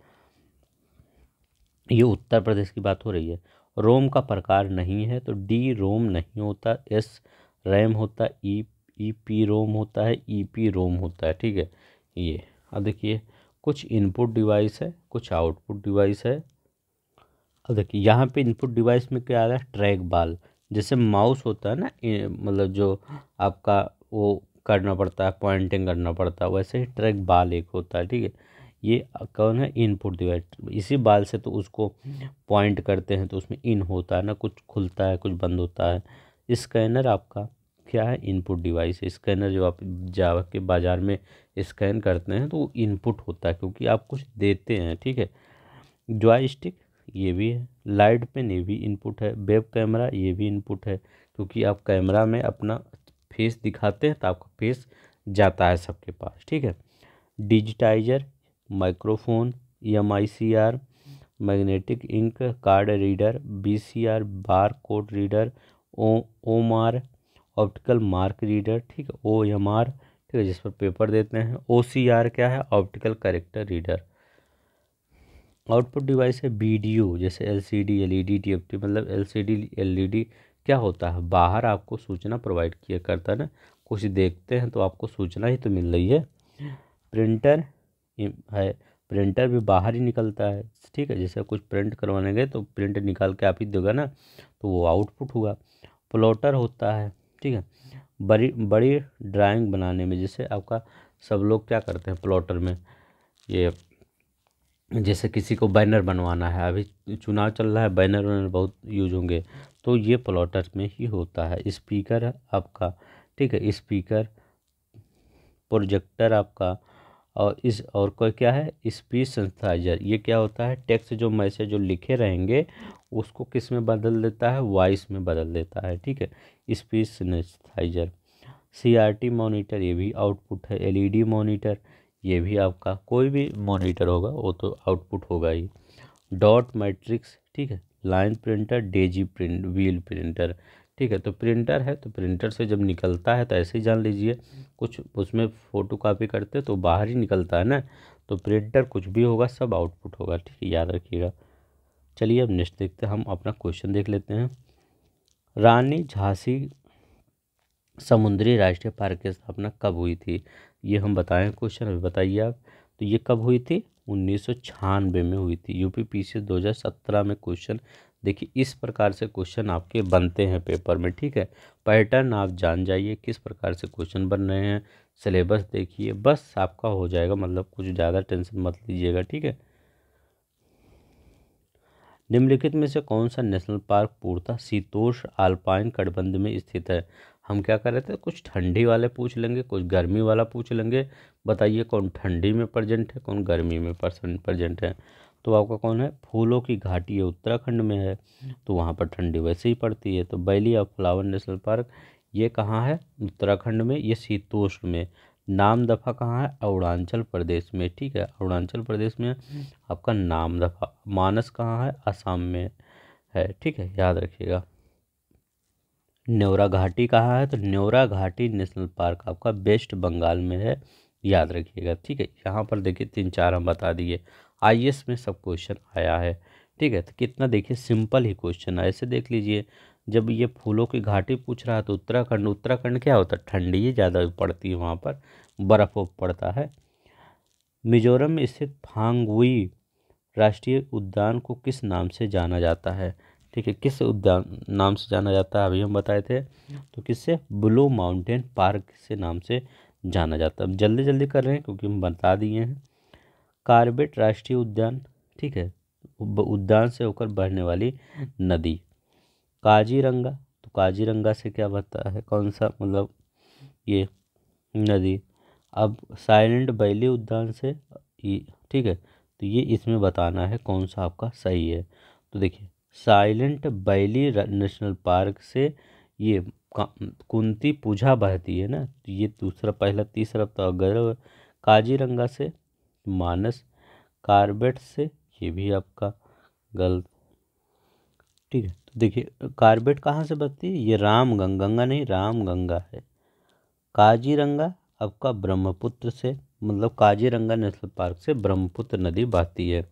ये उत्तर प्रदेश की बात हो रही है रोम का प्रकार नहीं है तो डी रोम नहीं होता एस रैम होता ई ई पी रोम होता है ई पी रोम होता है ठीक है ये अब देखिए कुछ इनपुट डिवाइस है कुछ आउटपुट डिवाइस है अब देखिए यहाँ पे इनपुट डिवाइस में क्या आ रहा है ट्रैक बाल जैसे माउस होता है ना मतलब जो आपका वो करना पड़ता है पॉइंटिंग करना पड़ता है वैसे ही ट्रैक बाल एक होता है ठीक है ये कौन है इनपुट डिवाइस इसी बाल से तो उसको पॉइंट करते हैं तो उसमें इन होता है ना कुछ खुलता है कुछ बंद होता है स्कैनर आपका क्या है इनपुट डिवाइस स्कैनर जो आप जा के बाज़ार में स्कैन करते हैं तो वो इनपुट होता है क्योंकि आप कुछ देते हैं ठीक है स्टिक ये भी है लाइट पेन ये भी इनपुट है वेब कैमरा ये भी इनपुट है क्योंकि आप कैमरा में अपना फेस दिखाते हैं तो आपका फेस जाता है सबके पास ठीक है digitizer microphone M I C R magnetic ink card reader B C R bar code reader O M R optical mark reader ठीक है ओ एम आर ठीक है जिस पर पेपर देते हैं ओ सी आर क्या है optical character reader output device है बी जैसे एल सी डी एल मतलब एलसीडी डी e क्या होता है बाहर आपको सूचना प्रोवाइड किया करता है ना कुछ देखते हैं तो आपको सूचना ही तो मिल रही है प्रिंटर है प्रिंटर भी बाहर ही निकलता है ठीक है जैसे कुछ प्रिंट करवाने गए तो प्रिंट निकाल के आप ही देगा ना तो वो आउटपुट हुआ प्लॉटर होता है ठीक है बड़ी बड़ी ड्राइंग बनाने में जैसे आपका सब लोग क्या करते हैं प्लॉटर में ये जैसे किसी को बैनर बनवाना है अभी चुनाव चल रहा है बैनर वैनर बहुत यूज होंगे तो ये प्लॉटर में ही होता है स्पीकर आपका ठीक है स्पीकर प्रोजेक्टर आपका और इस और कोई क्या है स्पीच संस्थाइजर ये क्या होता है टेक्स्ट जो मैसेज जो लिखे रहेंगे उसको किस में बदल देता है वॉइस में बदल देता है ठीक है speech synthesizer C R T monitor ये भी आउटपुट है एल ई डी मोनीटर ये भी आपका कोई भी मॉनिटर होगा वो तो आउटपुट होगा ही डॉट मैट्रिक्स ठीक है line printer daisy print wheel printer ठीक है तो प्रिंटर है तो प्रिंटर से जब निकलता है तो ऐसे ही जान लीजिए कुछ उसमें फ़ोटो कापी करते तो बाहर ही निकलता है ना तो प्रिंटर कुछ भी होगा सब आउटपुट होगा ठीक है याद रखिएगा चलिए अब नेक्स्ट देखते हैं हम अपना क्वेश्चन देख लेते हैं रानी झांसी समुद्री राष्ट्रीय पार्क की स्थापना कब हुई थी ये हम बताएं क्वेश्चन अभी बताइए आप तो ये कब हुई थी उन्नीस में हुई थी यूपी पी सी में क्वेश्चन देखिए इस प्रकार से क्वेश्चन आपके बनते हैं पेपर में ठीक है पैटर्न आप जान जाइए किस प्रकार से क्वेश्चन बन रहे हैं सिलेबस देखिए बस आपका हो जाएगा मतलब कुछ ज़्यादा टेंशन मत लीजिएगा ठीक है निम्नलिखित में से कौन सा नेशनल पार्क पूर्णतः शीतोष आल्पाइन कटबंध में स्थित है हम क्या कर रहे थे कुछ ठंडी वाले पूछ लेंगे कुछ गर्मी वाला पूछ लेंगे बताइए कौन ठंडी में प्रजेंट है कौन गर्मी में पर्सन प्रजेंट है तो आपका कौन है फूलों की घाटी उत्तराखंड में है तो वहाँ पर ठंडी वैसे ही पड़ती है तो valley of flower national park ये कहाँ है उत्तराखंड में ये शीतोष्ण में नाम दफ़ा कहाँ है अरुणाचल प्रदेश में ठीक है अरुणाचल प्रदेश में आपका नाम दफ़ा मानस कहाँ है असम में है ठीक है याद रखिएगा न्योरा घाटी कहाँ है तो न्योरा घाटी नेशनल पार्क आपका वेस्ट बंगाल में है याद रखिएगा ठीक है यहाँ पर देखिए तीन चार हम बता दिए आई में सब क्वेश्चन आया है ठीक है तो कितना देखिए सिंपल ही क्वेश्चन है ऐसे देख लीजिए जब ये फूलों की घाटी पूछ रहा है तो उत्तराखंड उत्तराखंड क्या होता है ठंडी ज़्यादा पड़ती है वहाँ पर बर्फ़ पड़ता है मिजोरम में स्थित फांगुई राष्ट्रीय उद्यान को किस नाम से जाना जाता है ठीक है किस उद्यान नाम से जाना जाता है अभी हम बताए थे तो किससे ब्लू माउंटेन पार्क से नाम से जाना जाता है अब जल्दी जल्दी कर रहे हैं क्योंकि हम बता दिए हैं कार्बेट राष्ट्रीय उद्यान ठीक है उद्यान से होकर बहने वाली नदी काजीरंगा तो काजीरंगा से क्या बता है कौन सा मतलब ये नदी अब साइलेंट बैली उद्यान से ये ठीक है तो ये इसमें बताना है कौन सा आपका सही है तो देखिए साइलेंट बैली नेशनल पार्क से ये कुंती पूजा बहती है ना तो ये दूसरा पहला तीसरा तो अगर काजीरंगा से मानस कार्बेट से ये भी आपका गलत ठीक है तो देखिए कार्बेट कहाँ से बहती है ये राम गंगा गंगा नहीं राम गंगा है काजीरंगा आपका ब्रह्मपुत्र से मतलब काजीरंगा नेशनल पार्क से ब्रह्मपुत्र नदी बहती है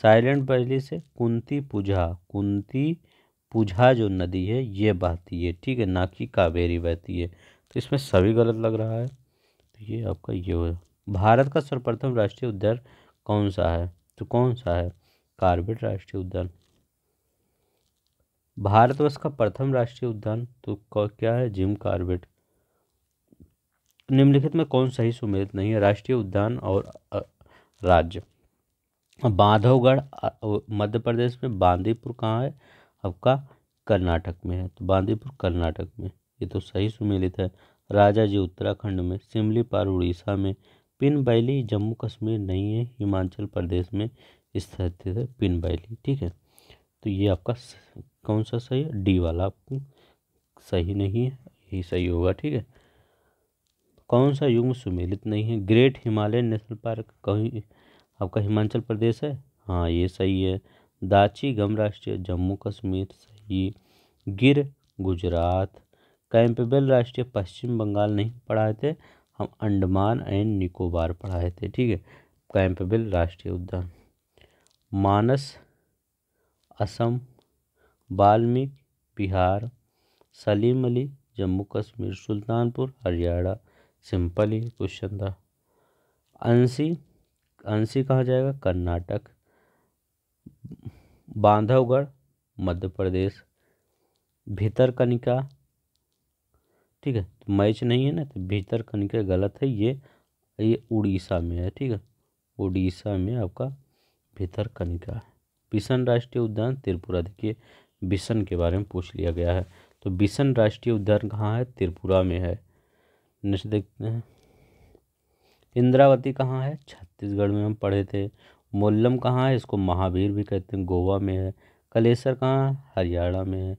साइलेंट पहली से कुंती पूजा कुंती पूजा जो नदी है ये बहती है ठीक है ना कि कावेरी बहती है तो इसमें सभी गलत लग रहा है तो ये आपका ये हो भारत का सर्वप्रथम राष्ट्रीय उद्यान कौन सा है तो कौन सा है कार्बेट राष्ट्रीय उद्यान भारतवर्ष का प्रथम राष्ट्रीय उद्यान तो क्या है जिम कार्बेट निम्नलिखित में कौन सही सुमेलित नहीं है राष्ट्रीय उद्यान और राज्य बांधवगढ़ मध्य प्रदेश में बांदीपुर कहाँ है आपका कर्नाटक में है तो बांदीपुर कर्नाटक में ये तो सही सुमेलित है राजा जी उत्तराखंड में सिमली पार उड़ीसा में पिन बैली जम्मू कश्मीर नहीं है हिमाचल प्रदेश में स्थित है पिन बैली ठीक है तो ये आपका कौन सा सही है डी वाला आपको सही नहीं है यही सही होगा ठीक है कौन सा युग सुमेलित नहीं है ग्रेट हिमालयन नेशनल पार्क कहीं आपका हिमाचल प्रदेश है हाँ ये सही है दाची गम राष्ट्रीय जम्मू कश्मीर सही गिर गुजरात कैंपबेल राष्ट्रीय पश्चिम बंगाल नहीं पढ़ाए थे हम अंडमान एंड निकोबार पढ़ाए थे ठीक है कैंपबेल राष्ट्रीय उद्यान मानस असम बाल्मीक बिहार सलीम अली जम्मू कश्मीर सुल्तानपुर हरियाणा सिंपल ही क्वेश्चन था अंसी आंसर कहा जाएगा कर्नाटक बांधवगढ़ मध्य प्रदेश भीतरकनिका ठीक है तो मैच नहीं है ना तो भीतरकनिका गलत है ये ये उड़ीसा में है ठीक है उड़ीसा में आपका भीतरकनिका है बिशन राष्ट्रीय उद्यान त्रिपुरा देखिए बिशन के बारे में पूछ लिया गया है तो बिशन राष्ट्रीय उद्यान कहाँ है त्रिपुरा में है नेक्स्ट देखते हैं इंद्रावती कहाँ है छत्तीसगढ़ छत्तीसगढ़ में हम पढ़े थे मोल्लम कहाँ है इसको महावीर भी कहते हैं गोवा में है कलेसर कहाँ हरियाणा में है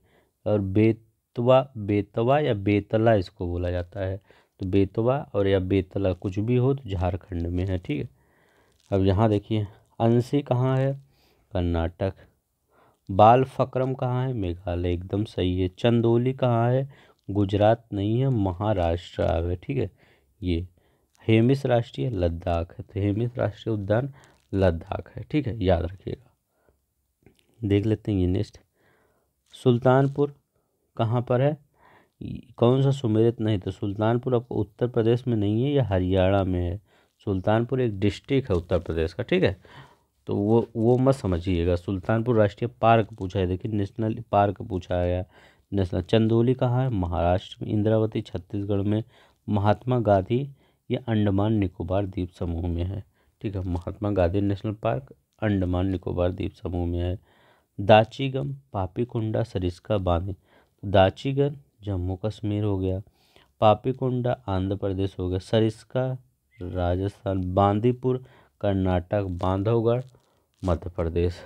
और बेतवा बेतवा या बेतला इसको बोला जाता है तो बेतवा और या बेतला कुछ भी हो तो झारखंड में है ठीक है अब यहाँ देखिए अंसी कहाँ है कर्नाटक बाल फक्रम कहाँ है मेघालय एकदम सही है चंदोली कहाँ है गुजरात नहीं है महाराष्ट्र है ठीक है ये हेमिस राष्ट्रीय लद्दाख है तो हेमिस राष्ट्रीय उद्यान लद्दाख है ठीक है याद रखिएगा देख लेते हैं ये नेक्स्ट सुल्तानपुर कहाँ पर है कौन सा सुमेरित नहीं तो सुल्तानपुर आपको उत्तर प्रदेश में नहीं है या हरियाणा में है सुल्तानपुर एक डिस्ट्रिक्ट है उत्तर प्रदेश का ठीक है तो वो वो मत समझिएगा सुल्तानपुर राष्ट्रीय पार्क पूछा है देखिए नेशनल पार्क पूछा गया नेशनल चंदौली कहाँ है महाराष्ट्र में इंद्रावती छत्तीसगढ़ में महात्मा गांधी ये अंडमान निकोबार द्वीप समूह में है ठीक है महात्मा गांधी नेशनल पार्क अंडमान निकोबार द्वीप समूह में है दाचीगम पापीकुंडा सरिस्का बांध दाचीगन जम्मू कश्मीर हो गया पापीकुंडा आंध्र प्रदेश हो गया सरिस्का राजस्थान बांदीपुर कर्नाटक बांधवगढ़ मध्य प्रदेश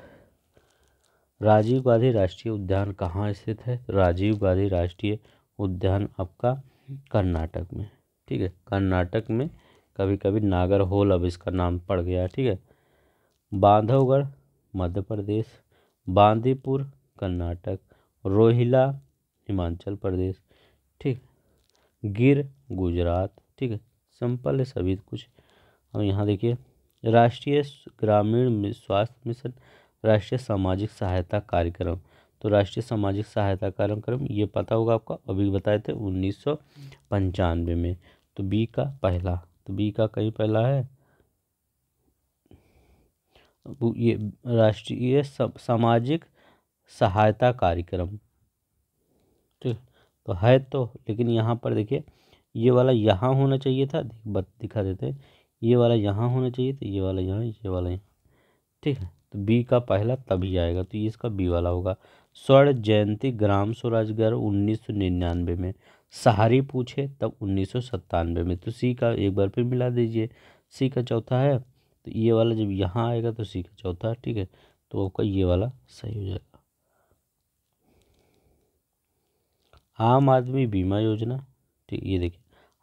राजीव गांधी राष्ट्रीय उद्यान कहाँ स्थित है राजीव गांधी राष्ट्रीय उद्यान आपका कर्नाटक में ठीक है कर्नाटक में कभी कभी नागर होल अब इसका नाम पड़ गया ठीक है बांधवगढ़ मध्य प्रदेश बांदीपुर कर्नाटक रोहिला हिमाचल प्रदेश ठीक गिर गुजरात ठीक है सिंपल है सभी कुछ अब यहाँ देखिए राष्ट्रीय ग्रामीण स्वास्थ्य मिशन राष्ट्रीय सामाजिक सहायता कार्यक्रम तो राष्ट्रीय सामाजिक सहायता कार्यक्रम ये पता होगा आपको अभी बताए थे उन्नीस में तो बी का पहला तो बी का कहीं पहला है ये राष्ट्रीय सामाजिक सहायता कार्यक्रम ठीक तो है तो लेकिन यहाँ पर देखिए ये वाला यहाँ होना चाहिए था बत दिखा देते हैं ये वाला यहाँ होना चाहिए था ये वाला यहाँ ये वाला यहाँ ठीक है तो बी का पहला तभी आएगा तो ये इसका बी वाला होगा स्वर्ण जयंती ग्राम स्वराज उन्नीस सौ निन्यानवे में सहारे पूछे तब उन्नीस में तो सी का एक बार फिर मिला दीजिए सी का चौथा है तो ये वाला जब यहाँ आएगा तो सी का चौथा ठीक है तो आपका ये वाला सही हो जाएगा आम आदमी बीमा योजना ठीक ये देखिए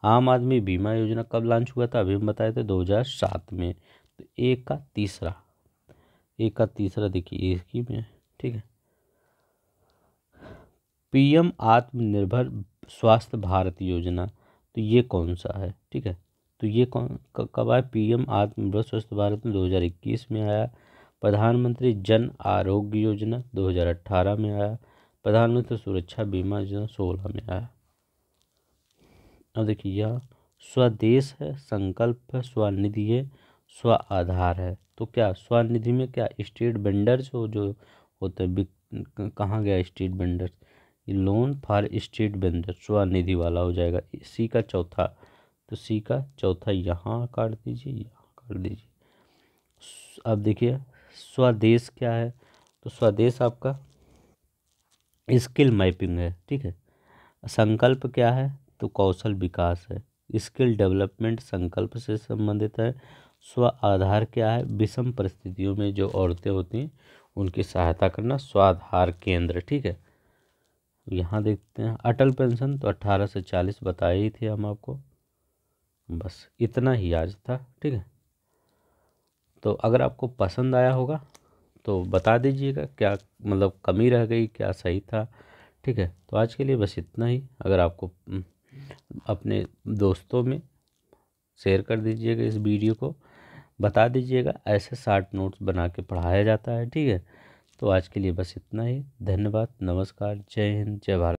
आम आदमी बीमा योजना कब लॉन्च हुआ था अभी हम बताए थे 2007 में तो एक का तीसरा एक का तीसरा देखिए स्कीम में ठीक है पीएम आत्मनिर्भर स्वास्थ्य भारत योजना तो ये कौन सा है ठीक है तो ये कौन कब आया एम आत्मनिर्भर स्वस्थ भारत में 2021 में आया प्रधानमंत्री जन आरोग्य योजना 2018 में आया प्रधानमंत्री सुरक्षा बीमा योजना सोलह में आया अब देखिए यह स्वदेश है संकल्प है स्वनिधि है स्व आधार है तो क्या स्वनिधि में क्या स्टेट बेंडर्स हो जो होते हैं कहाँ गया street vendors loan for street vendor Svanidhi वाला हो जाएगा सी का चौथा तो सी का चौथा यहाँ काट दीजिए यहाँ काट दीजिए अब देखिए स्वदेश क्या है तो स्वदेश आपका स्किल मैपिंग है ठीक है संकल्प क्या है तो कौशल विकास है स्किल डेवलपमेंट संकल्प से संबंधित है स्व आधार क्या है विषम परिस्थितियों में जो औरतें होती हैं उनकी सहायता करना स्वाधार केंद्र ठीक है यहाँ देखते हैं अटल पेंशन तो अट्ठारह से चालीस बताए ही थे हम आपको बस इतना ही आज था ठीक है तो अगर आपको पसंद आया होगा तो बता दीजिएगा क्या मतलब कमी रह गई क्या सही था ठीक है तो आज के लिए बस इतना ही अगर आपको हम्म, अपने दोस्तों में शेयर कर दीजिएगा इस वीडियो को बता दीजिएगा ऐसे शार्ट नोट्स बना के पढ़ाया जाता है ठीक है तो आज के लिए बस इतना ही धन्यवाद नमस्कार जय हिंद जय भारत